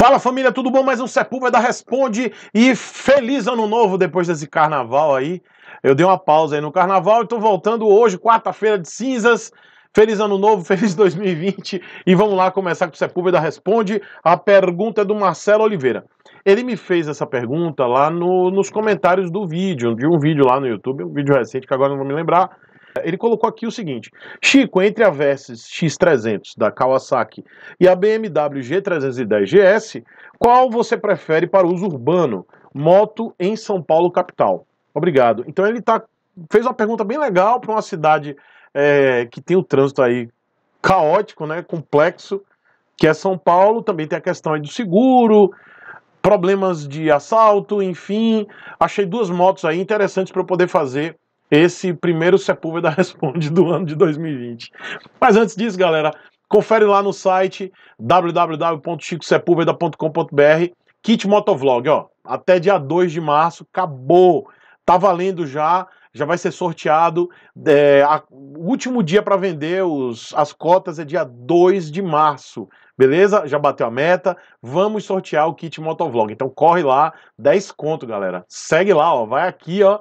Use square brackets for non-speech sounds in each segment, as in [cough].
Fala família, tudo bom? Mais um Sepúlveda Responde e feliz ano novo depois desse carnaval aí. Eu dei uma pausa aí no carnaval e tô voltando hoje, quarta-feira de cinzas. Feliz ano novo, [laughs] feliz 2020 e vamos lá começar com o Sepúlveda Responde. A pergunta é do Marcelo Oliveira. Ele me fez essa pergunta lá no, nos comentários do vídeo, de um vídeo lá no YouTube, um vídeo recente que agora não vou me lembrar. Ele colocou aqui o seguinte: Chico, entre a Versys X300 da Kawasaki e a BMW G310 GS, qual você prefere para uso urbano? Moto em São Paulo capital. Obrigado. Então ele tá, fez uma pergunta bem legal para uma cidade é, que tem o trânsito aí caótico, né, complexo, que é São Paulo. Também tem a questão aí do seguro, problemas de assalto, enfim. Achei duas motos aí interessantes para eu poder fazer esse primeiro Sepúlveda [laughs] Responde do ano de 2020. Mas antes disso, galera, confere lá no site www.chicosepulveda.com.br kit motovlog, ó. Até dia 2 de março, acabou. Tá valendo já, já vai ser sorteado. É, a, o último dia para vender os, as cotas é dia 2 de março. Beleza? Já bateu a meta. Vamos sortear o kit motovlog. Então corre lá, 10 conto, galera. Segue lá, ó. Vai aqui, ó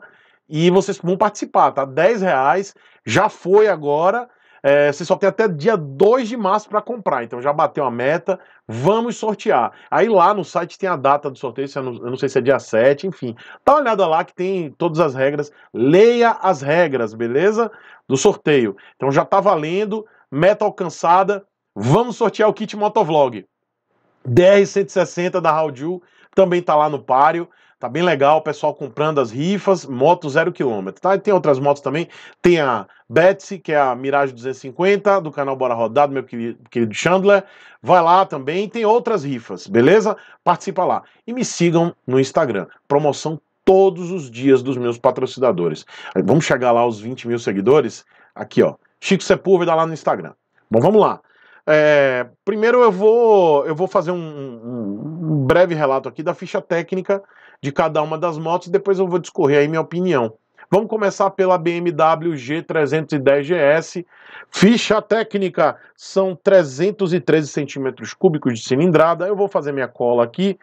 e vocês vão participar, tá? 10 reais, já foi agora. É, você só tem até dia 2 de março para comprar, então já bateu a meta, vamos sortear. Aí lá no site tem a data do sorteio, eu não, sei se é dia 7, enfim. Dá uma olhada lá que tem todas as regras, leia as regras, beleza? Do sorteio. Então já tá valendo, meta alcançada, vamos sortear o kit motovlog. DR160 da Raul também tá lá no páreo. Tá bem legal, o pessoal comprando as rifas, moto zero quilômetro, tá? E tem outras motos também, tem a Betsy, que é a Mirage 250, do canal Bora Rodado, meu querido, querido Chandler. Vai lá também, tem outras rifas, beleza? Participa lá. E me sigam no Instagram, promoção todos os dias dos meus patrocinadores. Vamos chegar lá aos 20 mil seguidores? Aqui, ó, Chico Sepúlveda lá no Instagram. Bom, vamos lá. É, primeiro eu vou, eu vou fazer um, um, um breve relato aqui da ficha técnica de cada uma das motos e depois eu vou discorrer aí minha opinião. Vamos começar pela BMW G310 GS. Ficha técnica são 313 centímetros cúbicos de cilindrada. Eu vou fazer minha cola aqui.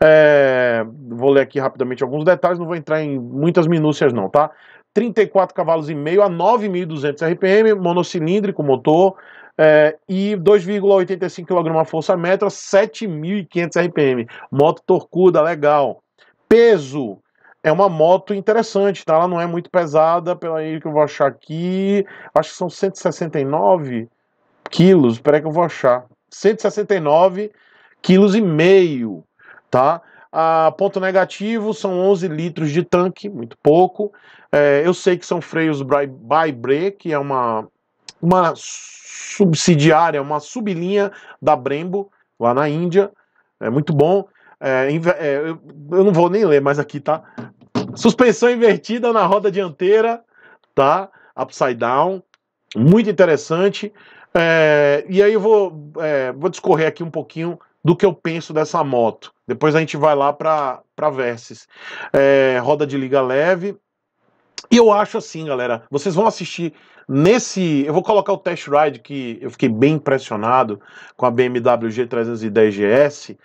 É... Vou ler aqui rapidamente alguns detalhes, não vou entrar em muitas minúcias não, tá? 34 cavalos e meio a 9.200 RPM, monocilíndrico motor é, e 2,85 kg força a 7.500 RPM. Moto torcuda, legal. Peso. É uma moto interessante, tá? Ela não é muito pesada, pela que eu vou achar aqui. Acho que são 169 quilos. Peraí que eu vou achar. 169 quilos e meio, tá? Ah, ponto negativo são 11 litros de tanque, muito pouco. É, eu sei que são freios Bybre, que é uma, uma subsidiária, uma sublinha da Brembo, lá na Índia. É muito bom. É, é, eu, eu não vou nem ler mais aqui, tá? Suspensão invertida na roda dianteira, tá? Upside down, muito interessante. É, e aí eu vou, é, vou discorrer aqui um pouquinho do que eu penso dessa moto. Depois a gente vai lá para Versys. É, roda de liga leve, e eu acho assim, galera, vocês vão assistir nesse. Eu vou colocar o test ride que eu fiquei bem impressionado com a BMW G310 GS.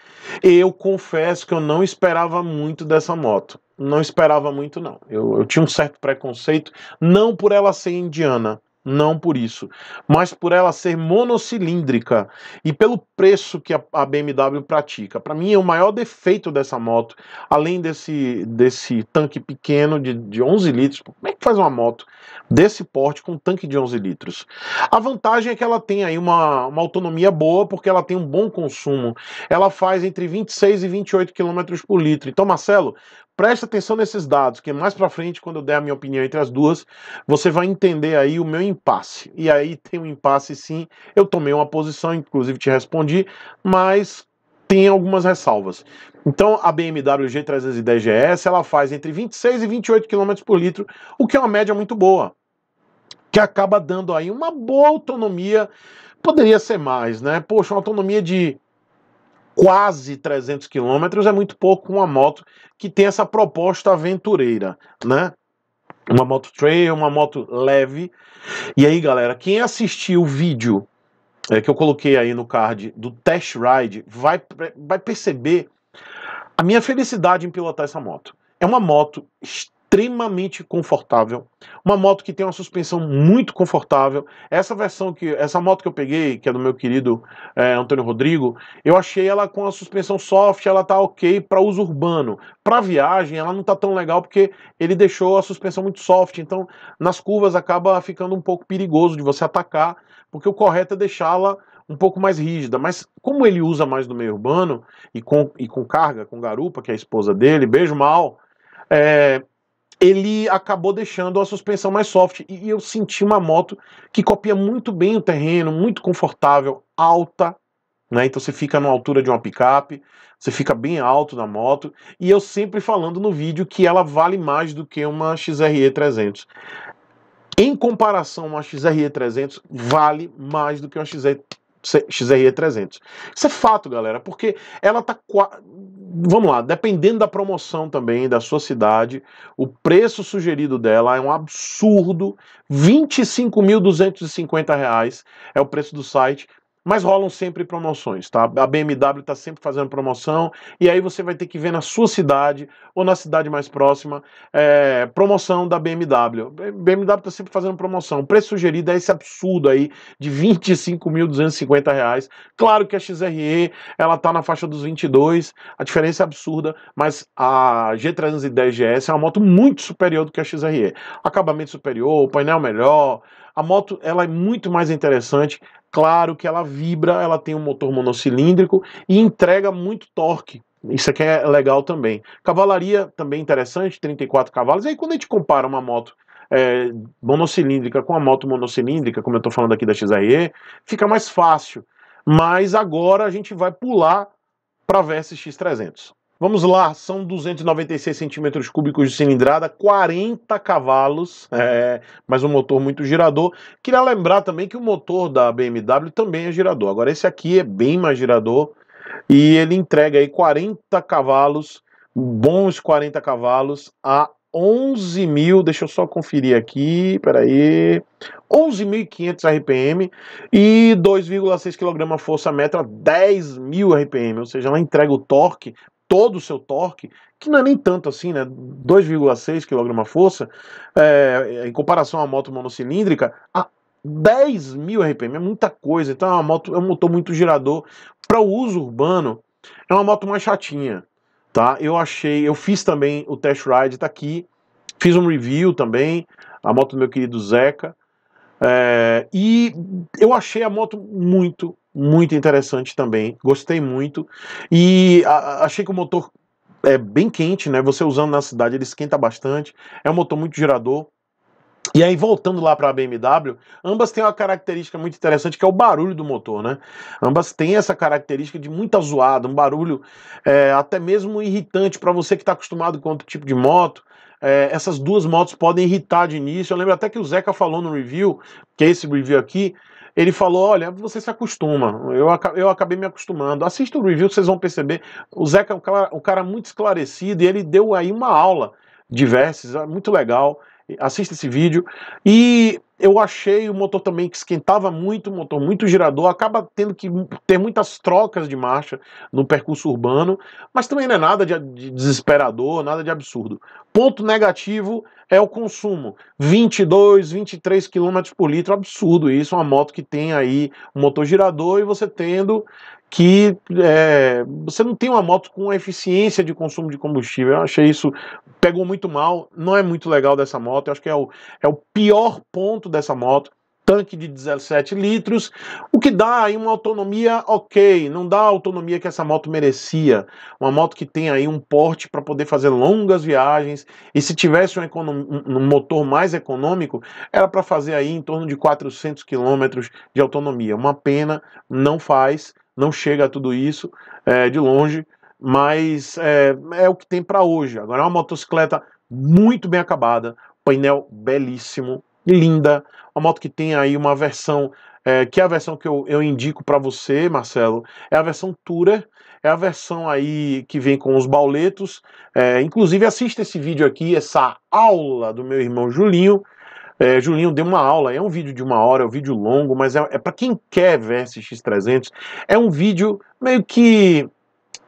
Eu confesso que eu não esperava muito dessa moto. Não esperava muito, não. Eu, eu tinha um certo preconceito, não por ela ser indiana, não por isso, mas por ela ser monocilíndrica e pelo preço que a BMW pratica. Para mim, é o maior defeito dessa moto, além desse, desse tanque pequeno de, de 11 litros. Como é que faz uma moto desse porte com um tanque de 11 litros? A vantagem é que ela tem aí uma, uma autonomia boa, porque ela tem um bom consumo. Ela faz entre 26 e 28 km por litro. Então, Marcelo, Presta atenção nesses dados, que mais para frente, quando eu der a minha opinião entre as duas, você vai entender aí o meu impasse. E aí tem um impasse sim, eu tomei uma posição, inclusive te respondi, mas tem algumas ressalvas. Então a BMW G310 GS ela faz entre 26 e 28 km por litro, o que é uma média muito boa, que acaba dando aí uma boa autonomia. Poderia ser mais, né? Poxa, uma autonomia de quase 300 quilômetros é muito pouco uma moto que tem essa proposta aventureira, né? Uma moto trail, uma moto leve. E aí, galera, quem assistiu o vídeo é, que eu coloquei aí no card do test ride vai, vai perceber a minha felicidade em pilotar essa moto. É uma moto extremamente confortável, uma moto que tem uma suspensão muito confortável. Essa versão que essa moto que eu peguei, que é do meu querido é, Antônio Rodrigo, eu achei ela com a suspensão soft, ela tá ok para uso urbano. Para viagem, ela não tá tão legal porque ele deixou a suspensão muito soft, então nas curvas acaba ficando um pouco perigoso de você atacar, porque o correto é deixá-la um pouco mais rígida, mas como ele usa mais no meio urbano e com, e com carga, com garupa, que é a esposa dele, beijo mal, é, ele acabou deixando a suspensão mais soft e eu senti uma moto que copia muito bem o terreno, muito confortável, alta, né? Então você fica numa altura de uma picape, você fica bem alto na moto e eu sempre falando no vídeo que ela vale mais do que uma XRE 300. Em comparação, uma XRE 300 vale mais do que uma XRE 300. Isso é fato, galera, porque ela tá vamos lá, dependendo da promoção também da sua cidade, o preço sugerido dela é um absurdo, R$ 25.250 é o preço do site, mas rolam sempre promoções, tá? A BMW está sempre fazendo promoção e aí você vai ter que ver na sua cidade ou na cidade mais próxima é, promoção da BMW. BMW está sempre fazendo promoção. O preço sugerido é esse absurdo aí de R$ reais. Claro que a XRE ela tá na faixa dos 22, a diferença é absurda, mas a G310 GS é uma moto muito superior do que a XRE. Acabamento superior, painel melhor, a moto ela é muito mais interessante. Claro que ela vibra, ela tem um motor monocilíndrico e entrega muito torque. Isso aqui é legal também. Cavalaria também interessante, 34 cavalos. Aí quando a gente compara uma moto é, monocilíndrica com a moto monocilíndrica, como eu estou falando aqui da XRE, fica mais fácil. Mas agora a gente vai pular para a X 300 Vamos lá, são 296 centímetros cúbicos de cilindrada, 40 cavalos, [laughs] é, mas um motor muito girador. Queria lembrar também que o motor da BMW também é girador. Agora, esse aqui é bem mais girador e ele entrega aí 40 cavalos, bons 40 cavalos, a 11 mil, deixa eu só conferir aqui, peraí, 11.500 RPM e 2,6 kg força metra, 10 mil RPM, ou seja, ela entrega o torque todo o seu torque, que não é nem tanto assim, né? 2,6 kg-força, é, em comparação à moto monocilíndrica, a 10 mil RPM é muita coisa. Então é uma moto, é um motor muito girador. Para o uso urbano, é uma moto mais chatinha, tá? Eu achei, eu fiz também o test ride, tá aqui. Fiz um review também, a moto do meu querido Zeca. É, e eu achei a moto muito, muito interessante também. Gostei muito. E a, achei que o motor é bem quente, né? Você usando na cidade, ele esquenta bastante. É um motor muito gerador. E aí, voltando lá para a BMW, ambas têm uma característica muito interessante que é o barulho do motor, né? Ambas têm essa característica de muita zoada, um barulho é, até mesmo irritante para você que está acostumado com outro tipo de moto. É, essas duas motos podem irritar de início. Eu lembro até que o Zeca falou no review, que é esse review aqui, ele falou: olha, você se acostuma. Eu, eu acabei me acostumando. Assista o review, vocês vão perceber. O Zeca é um cara, um cara muito esclarecido e ele deu aí uma aula de verses, é muito legal. Assista esse vídeo. E eu achei o motor também que esquentava muito, o motor muito girador, acaba tendo que ter muitas trocas de marcha no percurso urbano, mas também não é nada de, de desesperador, nada de absurdo. Ponto negativo é o consumo. 22, 23 km por litro, absurdo isso. Uma moto que tem aí um motor girador e você tendo que. É, você não tem uma moto com eficiência de consumo de combustível. Eu achei isso. Pegou muito mal. Não é muito legal dessa moto. Eu acho que é o, é o pior ponto dessa moto tanque de 17 litros, o que dá aí uma autonomia ok, não dá a autonomia que essa moto merecia. Uma moto que tem aí um porte para poder fazer longas viagens, e se tivesse um, um motor mais econômico, era para fazer aí em torno de 400 quilômetros de autonomia. Uma pena, não faz, não chega a tudo isso é, de longe, mas é, é o que tem para hoje. Agora é uma motocicleta muito bem acabada, painel belíssimo, linda, uma moto que tem aí uma versão, é, que é a versão que eu, eu indico para você, Marcelo, é a versão Tourer, é a versão aí que vem com os bauletos, é, inclusive assista esse vídeo aqui, essa aula do meu irmão Julinho, é, Julinho deu uma aula, é um vídeo de uma hora, é um vídeo longo, mas é, é para quem quer ver SX300, é um vídeo meio que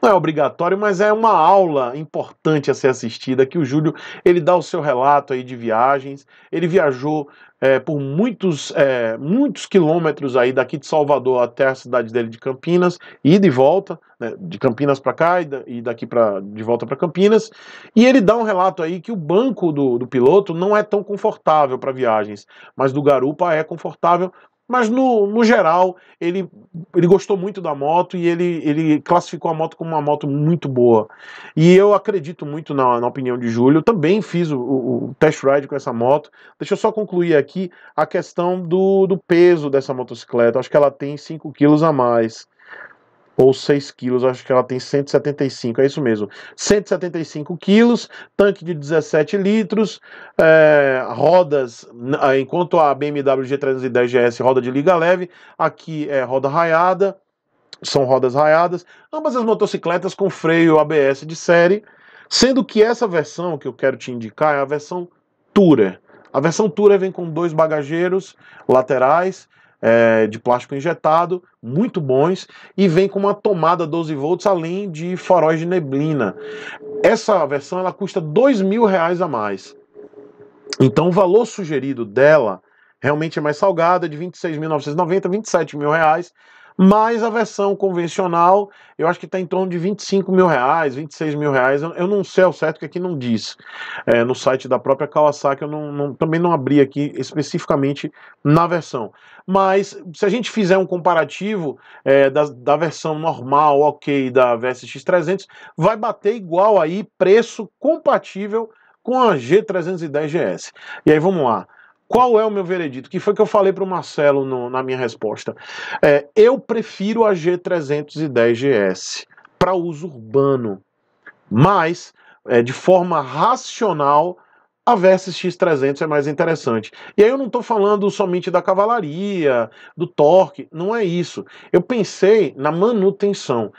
não é obrigatório, mas é uma aula importante a ser assistida, que o Júlio ele dá o seu relato aí de viagens, ele viajou é, por muitos, é, muitos quilômetros aí daqui de Salvador até a cidade dele de Campinas, ida e volta, né, de Campinas para cá e daqui pra, de volta para Campinas, e ele dá um relato aí que o banco do, do piloto não é tão confortável para viagens, mas do garupa é confortável mas no, no geral, ele, ele gostou muito da moto e ele, ele classificou a moto como uma moto muito boa. E eu acredito muito na, na opinião de Júlio. Eu também fiz o, o, test ride com essa moto. Deixa eu só concluir aqui a questão do, do peso dessa motocicleta. Acho que ela tem 5 quilos a mais ou 6 quilos, acho que ela tem 175, é isso mesmo. 175 quilos, tanque de 17 litros, é, rodas, ah, enquanto a BMW G310 GS roda de liga leve, aqui é roda raiada, são rodas raiadas, ambas as motocicletas com freio ABS de série, sendo que essa versão que eu quero te indicar é a versão Tourer. A versão Tourer vem com dois bagageiros laterais, é, de plástico injetado, muito bons, e vem com uma tomada 12 volts, além de faróis de neblina. Essa versão ela custa dois mil reais a mais. Então o valor sugerido dela realmente é mais salgado, é de 26.990, 27 mil reais, mas a versão convencional, eu acho que está em torno de 25 mil reais, 26 mil reais. Eu, não sei ao certo que aqui é não diz. É, no site da própria Kawasaki, eu não, não, também não abri aqui especificamente na versão. Mas se a gente fizer um comparativo é, da, da versão normal, ok, da VSX 300, vai bater igual aí, preço compatível com a G310 GS. E aí vamos lá. Qual é o meu veredito? Que foi que eu falei para o Marcelo no, na minha resposta. É, eu prefiro a G310GS para uso urbano, mas é, de forma racional a Versys X300 é mais interessante. E aí eu não estou falando somente da cavalaria, do torque, não é isso. Eu pensei na manutenção.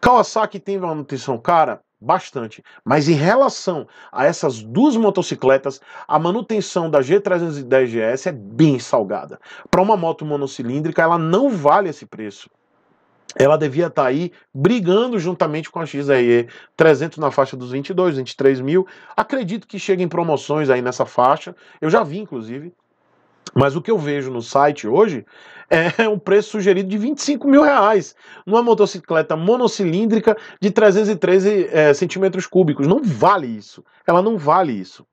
Kawasaki tem manutenção cara? bastante. Mas em relação a essas duas motocicletas, a manutenção da G310 GS é bem salgada. Para uma moto monocilíndrica, ela não vale esse preço. Ela devia estar tá aí brigando juntamente com a XRE 300 na faixa dos 22, 23 mil. Acredito que cheguem promoções aí nessa faixa. Eu já vi, inclusive, mas o que eu vejo no site hoje é [laughs] um preço sugerido de 25 mil reais numa motocicleta monocilíndrica de 313 é, centímetros cúbicos. Não vale isso. Ela não vale isso.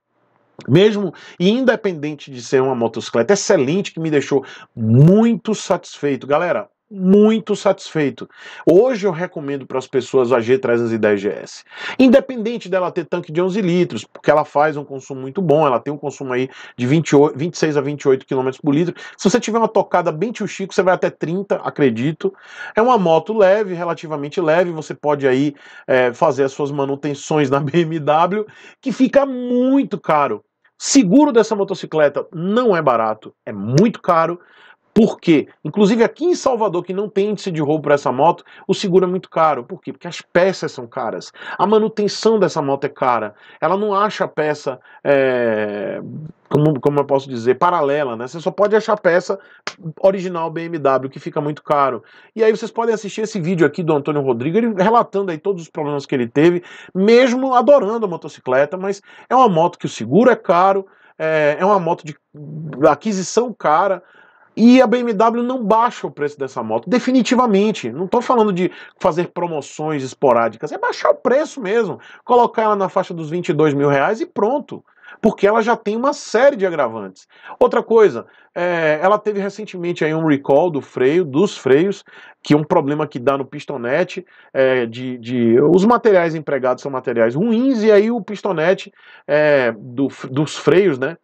Mesmo e independente de ser uma motocicleta excelente que me deixou muito satisfeito. Galera, muito satisfeito. Hoje eu recomendo para as pessoas a G310GS. Independente dela ter tanque de 11 litros, porque ela faz um consumo muito bom, ela tem um consumo aí de 28, 26 a 28 km por litro. Se você tiver uma tocada bem tio Chico, você vai até 30, acredito. É uma moto leve, relativamente leve, você pode aí é, fazer as suas manutenções na [laughs] BMW, que fica muito caro. Seguro dessa motocicleta não é barato, é muito caro. Por quê? Inclusive aqui em Salvador, que não tem índice de roubo para essa moto, o seguro é muito caro. Por quê? Porque as peças são caras. A manutenção dessa moto é cara. Ela não acha peça. É como, como eu posso dizer, paralela, né? Você só pode achar peça original BMW, que fica muito caro. E aí vocês podem assistir esse vídeo aqui do Antônio Rodrigues, ele relatando aí todos os problemas que ele teve, mesmo adorando a motocicleta, mas é uma moto que o seguro é caro, é, é uma moto de aquisição cara, e a BMW não baixa o preço dessa moto, definitivamente. Não estou falando de fazer promoções esporádicas, é baixar o preço mesmo. Colocar ela na faixa dos 22 mil reais e pronto. Porque ela já tem uma série de agravantes. Outra coisa, é, ela teve recentemente aí um recall do freio, dos freios, que é um problema que dá no pistonete. É, de, de, os materiais empregados são materiais ruins, e aí o pistonete é, do, dos freios, né?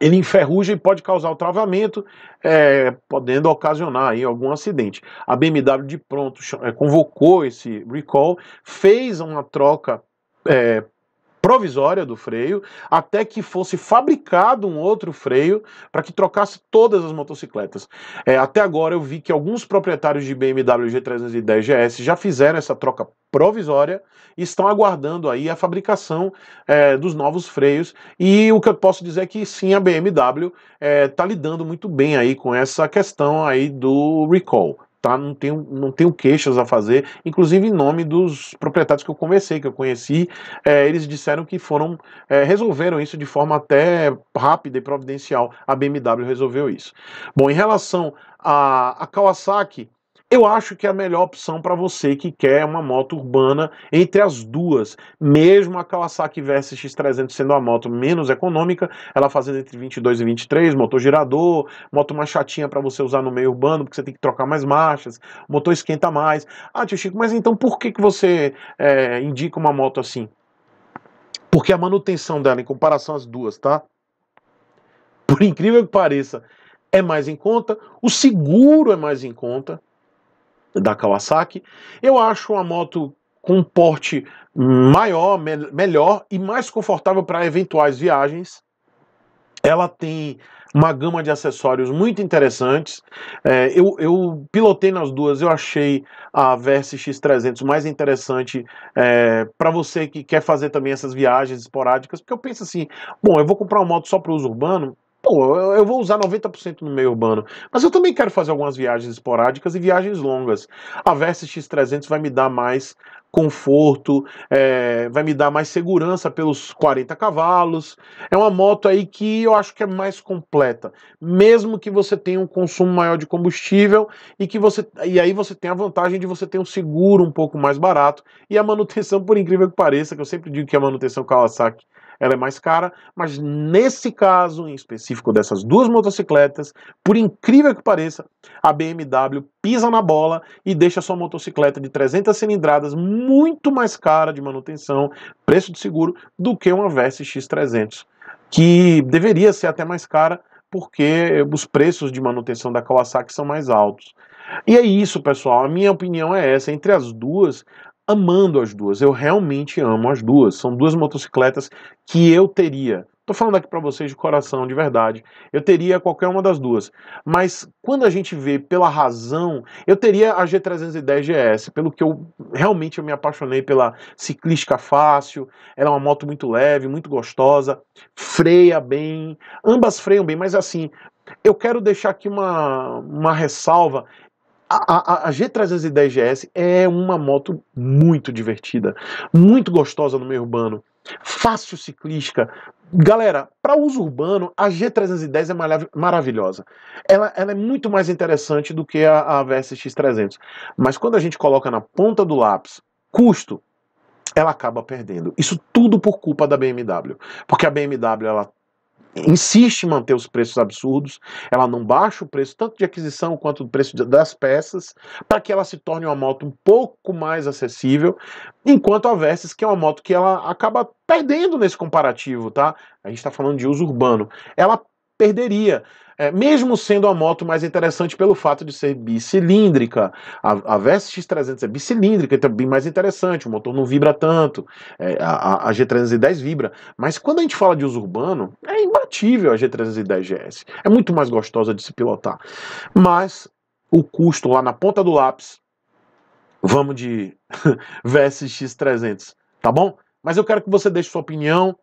ele enferruja e pode causar o travamento, é, podendo ocasionar aí algum acidente. A BMW de pronto é, convocou esse recall, fez uma troca é, provisória do freio, até que fosse fabricado um outro freio para que trocasse todas as motocicletas. É, até agora eu vi que alguns proprietários de BMW G310 GS já fizeram essa troca provisória e estão aguardando aí a fabricação é, dos novos freios. E o que eu posso dizer é que sim, a BMW está é, tá lidando muito bem aí com essa questão aí do recall tá? Não tenho, não tenho queixas a fazer. Inclusive, em nome dos proprietários que eu conversei, que eu conheci, é, eles disseram que foram, é, resolveram isso de forma até rápida e providencial. A BMW resolveu isso. Bom, em relação a, a Kawasaki, eu acho que é a melhor opção para você que quer uma moto urbana entre as duas. Mesmo a Kawasaki Versa X300 sendo a moto menos econômica, ela fazendo entre 22 e 23, motor girador, moto mais chatinha para você usar no meio urbano, porque você tem que trocar mais marchas, motor esquenta mais. Ah, tio Chico, mas então por que, que você é, indica uma moto assim? Porque a manutenção dela, em comparação às duas, tá? Por incrível que pareça, é mais em conta, o seguro é mais em conta, da Kawasaki. Eu acho uma moto com um porte maior, me melhor e mais confortável para eventuais viagens. Ela tem uma gama de acessórios muito interessantes. É, eu, eu, pilotei nas duas, eu achei a Versys X300 mais interessante é, para você que quer fazer também essas viagens esporádicas, porque eu penso assim: bom, eu vou comprar uma moto só para uso urbano, Pô, eu vou usar 90% no meio urbano, mas eu também quero fazer algumas viagens esporádicas e viagens longas. A Versa X300 vai me dar mais conforto, é, vai me dar mais segurança pelos 40 cavalos. É uma moto aí que eu acho que é mais completa, mesmo que você tenha um consumo maior de combustível e que você e aí você tem a vantagem de você ter um seguro um pouco mais barato e a manutenção, [laughs] por incrível que pareça, que eu sempre digo que a manutenção Kawasaki ela é mais cara, mas nesse caso em específico dessas duas motocicletas, por incrível que pareça, a BMW pisa na bola e deixa sua motocicleta de 300 cilindradas muito mais cara de manutenção, preço de seguro, do que uma Versa X300, que deveria ser até mais cara porque os preços de manutenção da Kawasaki são mais altos. E é isso, pessoal. A minha opinião é essa. Entre as duas, amando as duas. Eu realmente amo as duas. São duas motocicletas que eu teria. Estou falando aqui para vocês de coração, de verdade. Eu teria qualquer uma das duas. Mas quando a gente vê pela razão, eu teria a G310 GS, pelo que eu realmente eu me apaixonei pela ciclística fácil. Ela é uma moto muito leve, muito gostosa, freia bem. Ambas freiam bem, mas assim, eu quero deixar aqui uma, uma ressalva a, a, a G310 GS é uma moto muito divertida, muito gostosa no meio urbano, fácil ciclística. Galera, para uso urbano, a G310 é marav maravilhosa. Ela, ela, é muito mais interessante do que a, a VSX300. Mas quando a gente coloca na ponta do lápis custo, ela acaba perdendo. Isso tudo por culpa da BMW. Porque a BMW ela insiste em manter os preços absurdos, ela não baixa o preço tanto de aquisição quanto do preço das peças, para que ela se torne uma moto um pouco mais acessível, enquanto a Versys, que é uma moto que ela acaba perdendo nesse comparativo, tá? A gente está falando de uso urbano. Ela perderia é, mesmo sendo a moto mais interessante pelo fato de ser bicilíndrica, a, a x 300 é bicilíndrica, então é bem mais interessante, o motor não vibra tanto, é, a, a G310 vibra, mas quando a gente fala de uso urbano, é imbatível a G310 GS, é muito mais gostosa de se pilotar, mas o custo lá na ponta do lápis, vamos de [laughs] x 300 tá bom? Mas eu quero que você deixe sua opinião,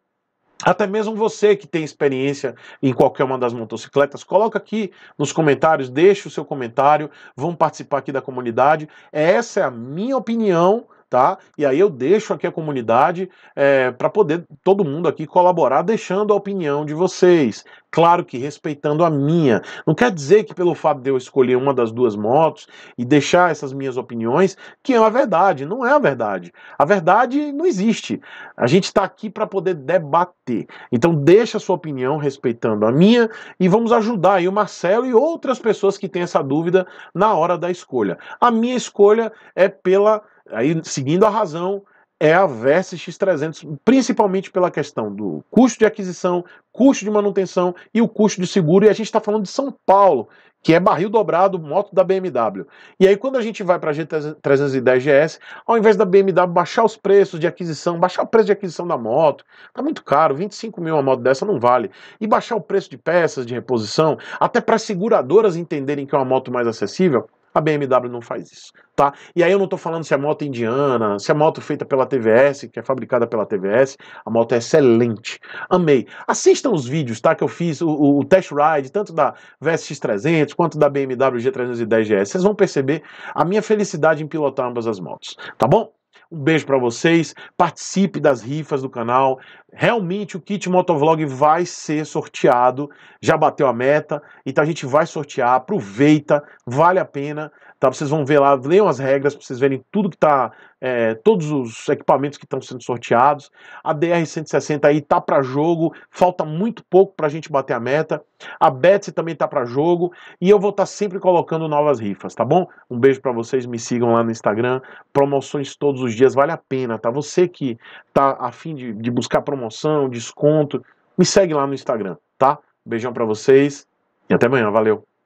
até mesmo você que tem experiência em qualquer uma das motocicletas, coloca aqui nos comentários, deixa o seu comentário, vamos participar aqui da comunidade. Essa é a minha opinião tá? E aí eu deixo aqui a comunidade é, eh, para poder todo mundo aqui colaborar, deixando a opinião de vocês. Claro que respeitando a minha. Não quer dizer que pelo fato de eu escolher uma das duas motos e deixar essas minhas opiniões, que é a verdade. Não é a verdade. A verdade não existe. A gente está aqui para poder debater. Então deixa a sua opinião respeitando a minha e vamos ajudar aí o Marcelo e outras pessoas que têm essa dúvida na hora da escolha. A minha escolha é pela aí seguindo a razão, é a Versys X300, principalmente pela questão do custo de aquisição, custo de manutenção e o custo de seguro. E a gente está falando de São Paulo, que é barril dobrado, moto da BMW. E aí, quando a gente vai para a G310 GS, ao invés da BMW baixar os preços de aquisição, baixar o preço de aquisição da moto, tá muito caro, 25 mil uma moto dessa não vale. E baixar o preço de peças de reposição, até para as seguradoras entenderem que é uma moto mais acessível, a BMW não faz isso, tá? E aí eu não estou falando se a moto é indiana, se a moto feita pela TVS, que é fabricada pela TVS, a moto é excelente. Amei. Assistam os vídeos, tá? Que eu fiz o, o, o test ride, tanto da VSX300 quanto da BMW G310 GS. Vocês vão perceber a minha felicidade em pilotar ambas as motos, tá bom? Um beijo para vocês. Participe das rifas do canal. Realmente o kit motovlog vai ser sorteado. Já bateu a meta, então a gente vai sortear. Aproveita, vale a pena. Tá? Vocês vão ver lá, leiam as regras para vocês verem tudo que tá é, todos os equipamentos que estão sendo sorteados. A DR-160 aí tá para jogo, falta muito pouco para a gente bater a meta. A Betsy também tá para jogo e eu vou estar tá sempre colocando novas rifas, tá bom? Um beijo para vocês, me sigam lá no Instagram. Promoções todos os dias, vale a pena, tá? Você que tá afim de, de buscar promoção, desconto, me segue lá no Instagram, tá? Um beijão para vocês e até amanhã, valeu!